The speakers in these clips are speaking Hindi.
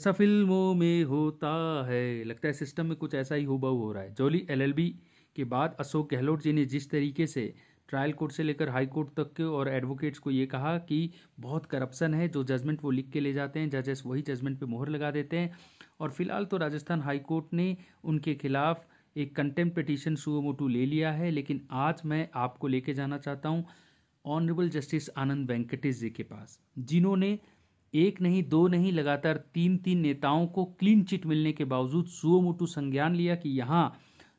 ऐसा फिल्मों में होता है लगता है सिस्टम में कुछ ऐसा ही हुबहू हो रहा है जोली एलएलबी के बाद अशोक गहलोत जी ने जिस तरीके से ट्रायल कोर्ट से लेकर हाई कोर्ट तक के और एडवोकेट्स को ये कहा कि बहुत करप्शन है जो जजमेंट वो लिख के ले जाते हैं जजेस वही जजमेंट पे मोहर लगा देते हैं और फिलहाल तो राजस्थान हाई कोर्ट ने उनके खिलाफ एक कंटेम पिटिशन सुओ मोटू ले लिया है लेकिन आज मैं आपको लेके जाना चाहता हूँ ऑनरेबल जस्टिस आनंद वेंकटेश जी के पास जिन्होंने एक नहीं दो नहीं लगातार तीन तीन नेताओं को क्लीन चिट मिलने के बावजूद सुओमोटू संज्ञान लिया कि यहाँ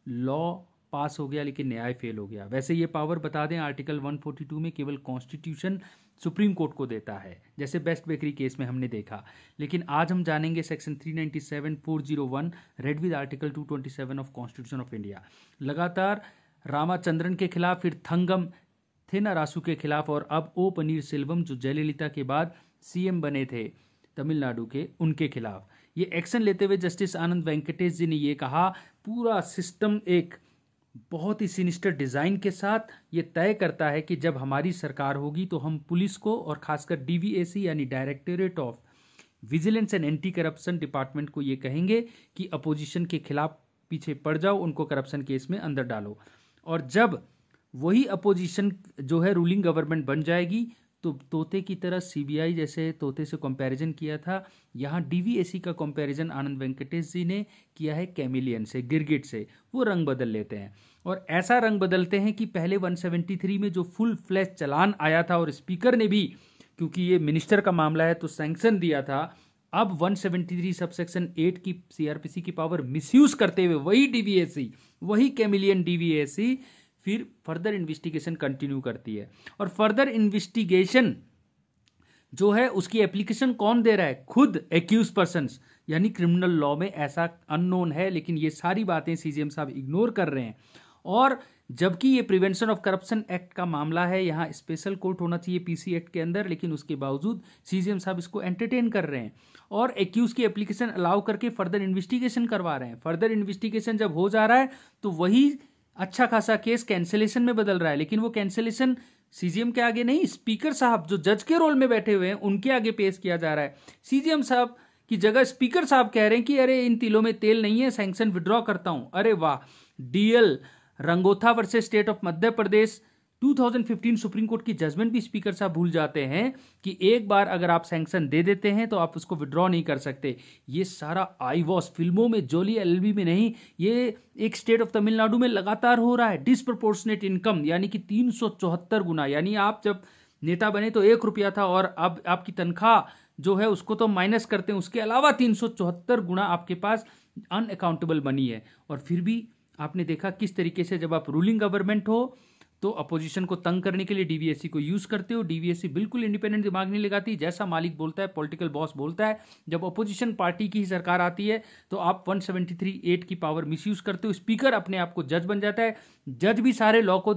लॉ पास हो गया लेकिन न्याय फेल हो गया वैसे ये पावर बता दें आर्टिकल 142 में केवल कॉन्स्टिट्यूशन सुप्रीम कोर्ट को देता है जैसे बेस्ट बेकरी केस में हमने देखा लेकिन आज हम जानेंगे section 397 401 read with article 227 of constitution of India लगातार रामाचंद्रन के खिलाफ फिर थंगम थेनारासू के खिलाफ और अब ओ पनीर सेल्वम जो जयललिता के बाद सीएम बने थे तमिलनाडु के उनके खिलाफ ये एक्शन लेते हुए जस्टिस आनंद वेंकटेश जी ने ये कहा पूरा सिस्टम एक बहुत ही सिनिस्टर डिज़ाइन के साथ ये तय करता है कि जब हमारी सरकार होगी तो हम पुलिस को और खासकर डीवीएसी यानी directorate of vigilance and anti corruption department को ये कहेंगे कि अपोजिशन के खिलाफ पीछे पड़ जाओ उनको करप्शन केस में अंदर डालो और जब वही अपोजिशन जो है रूलिंग गवर्नमेंट बन जाएगी तो तोते की तरह सीबीआई जैसे तोते से कंपैरिजन किया था यहाँ डीवीएसी का कंपैरिजन आनंद वेंकटेश जी ने किया है कैमिलियन से गिरगिट से वो रंग बदल लेते हैं और ऐसा रंग बदलते हैं कि पहले 173 में जो फुल फ्लैश चलान आया था और स्पीकर ने भी क्योंकि ये मिनिस्टर का मामला है तो सैंक्शन दिया था अब 173 सबसेक्शन एट की सीआरपीसी की पावर मिसयूज करते हुए वही डीवीएसी वही कैमिलियन डीवीएसी फिर फर्दर इन्वेस्टिगेशन कंटिन्यू करती है और फर्दर इन्वेस्टिगेशन जो है उसकी एप्लीकेशन कौन दे रहा है खुद एक्यूज पर्सन यानी क्रिमिनल लॉ में ऐसा अननोन है लेकिन ये सारी बातें सीजीएम साहब इग्नोर कर रहे हैं और जबकि ये प्रिवेंशन ऑफ करप्शन एक्ट का मामला है यहाँ स्पेशल कोर्ट होना चाहिए पीसी एक्ट के अंदर लेकिन उसके बावजूद सीजीएम साहब इसको एंटरटेन कर रहे हैं और एक्यूज की एप्लीकेशन अलाउ करके फर्दर इन्वेस्टिगेशन करवा रहे हैं फर्दर इन्वेस्टिगेशन जब हो जा रहा है तो वही अच्छा खासा केस कैंसिलेशन में बदल रहा है लेकिन वो कैंसिलेशन सीजीएम के आगे नहीं स्पीकर साहब जो जज के रोल में बैठे हुए हैं उनके आगे पेश किया जा रहा है सीजीएम साहब की जगह स्पीकर साहब कह रहे हैं कि अरे इन तिलों में तेल नहीं है सैंक्शन विड्रॉ करता हूं अरे वाह डीएल रंगोथा versus state of Madhya Pradesh 2015 supreme court की जजमेंट भी स्पीकर साहब भूल जाते हैं कि एक बार अगर आप सैंक्शन दे देते हैं तो आप उसको विड्रॉ नहीं कर सकते ये सारा आई वॉस फिल्मों में जोली एल में नहीं ये एक स्टेट ऑफ तमिलनाडु में लगातार हो रहा है डिसप्रपोर्शनेट इनकम यानी कि तीन गुना यानी आप जब नेता बने तो एक रुपया था और अब आपकी तनख्वाह जो है उसको तो माइनस करते हैं उसके अलावा तीन गुना आपके पास अनअकाउंटेबल बनी है और फिर भी आपने देखा किस तरीके से जब आप रूलिंग गवर्नमेंट हो तो अपोजिशन को तंग करने के लिए डीवीएससी e को यूज करते हो डीवीएससी e बिल्कुल इंडिपेंडेंट दिमाग नहीं लगाती जैसा मालिक बोलता है पॉलिटिकल बॉस बोलता है जब अपोजिशन पार्टी की ही सरकार आती है तो आप 173 एट की पावर मिसयूज करते हो स्पीकर अपने आप को जज बन जाता है जज भी सारे लॉ को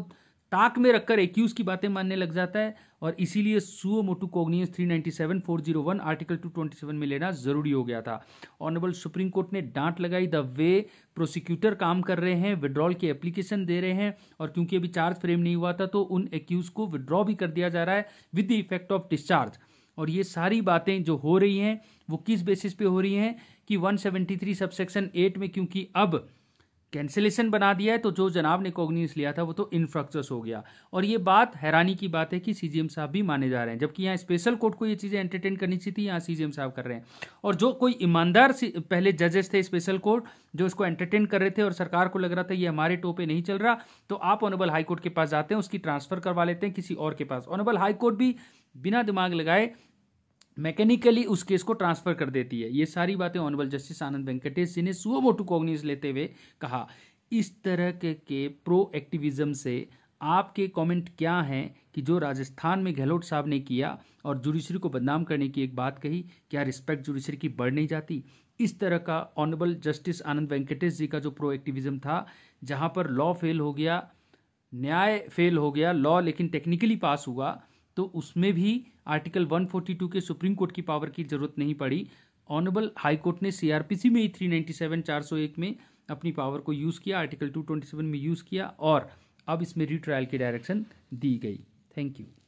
ताक में रखकर एक्यूज की बातें मानने लग जाता है और इसीलिए suo motu cognizance three ninety seven four zero one article two twenty seven में लेना जरूरी हो गया था ऑनरेबल सुप्रीम कोर्ट ने डांट लगाई द वे प्रोसिक्यूटर काम कर रहे हैं विड्रॉल की एप्लीकेशन दे रहे हैं और क्योंकि अभी चार्ज फ्रेम नहीं हुआ था तो उन एक्यूज को विड्रॉ भी कर दिया जा रहा है with the effect of discharge और ये सारी बातें जो हो रही हैं वो किस बेसिस पे हो रही हैं कि 173 सबसेक्शन 8 में क्योंकि अब कैंसिलेशन बना दिया है तो जो जनाब ने कॉग्निस लिया था वो तो इनफ्रक्चर्स हो गया और ये बात हैरानी की बात है कि सीजीएम साहब भी माने जा रहे हैं जबकि यहाँ स्पेशल कोर्ट को ये चीज़ें एंटरटेन करनी चाहिए थी यहाँ सीजीएम साहब कर रहे हैं और जो कोई ईमानदार पहले जजेस थे स्पेशल कोर्ट जो इसको एंटरटेन कर रहे थे और सरकार को लग रहा था ये हमारे टोपे नहीं चल रहा तो आप ऑनेबल हाईकोर्ट के पास जाते हैं उसकी ट्रांसफर करवा लेते हैं किसी और के पास ऑनेबल हाईकोर्ट भी बिना दिमाग लगाए मैकेनिकली उस केस को ट्रांसफर कर देती है ये सारी बातें ऑनरेबल जस्टिस आनंद वेंकटेश जी ने सुओ मोटू कॉग्निस लेते हुए कहा इस तरह के, के प्रो एक्टिविज्म से आपके कमेंट क्या हैं कि जो राजस्थान में गहलोत साहब ने किया और जुडिशरी को बदनाम करने की एक बात कही क्या रिस्पेक्ट जुडिशरी की बढ़ नहीं जाती इस तरह का ऑनरेबल जस्टिस आनंद वेंकटेश जी का जो प्रो एक्टिविज्म था जहाँ पर लॉ फेल हो गया न्याय फेल हो गया लॉ लेकिन टेक्निकली पास हुआ तो उसमें भी आर्टिकल 142 के सुप्रीम कोर्ट की पावर की जरूरत नहीं पड़ी ऑनरेबल हाईकोर्ट ने सीआरपीसी में ही 397 401 में अपनी पावर को यूज़ किया आर्टिकल 227 में यूज़ किया और अब इसमें रिट्रायल की डायरेक्शन दी गई थैंक यू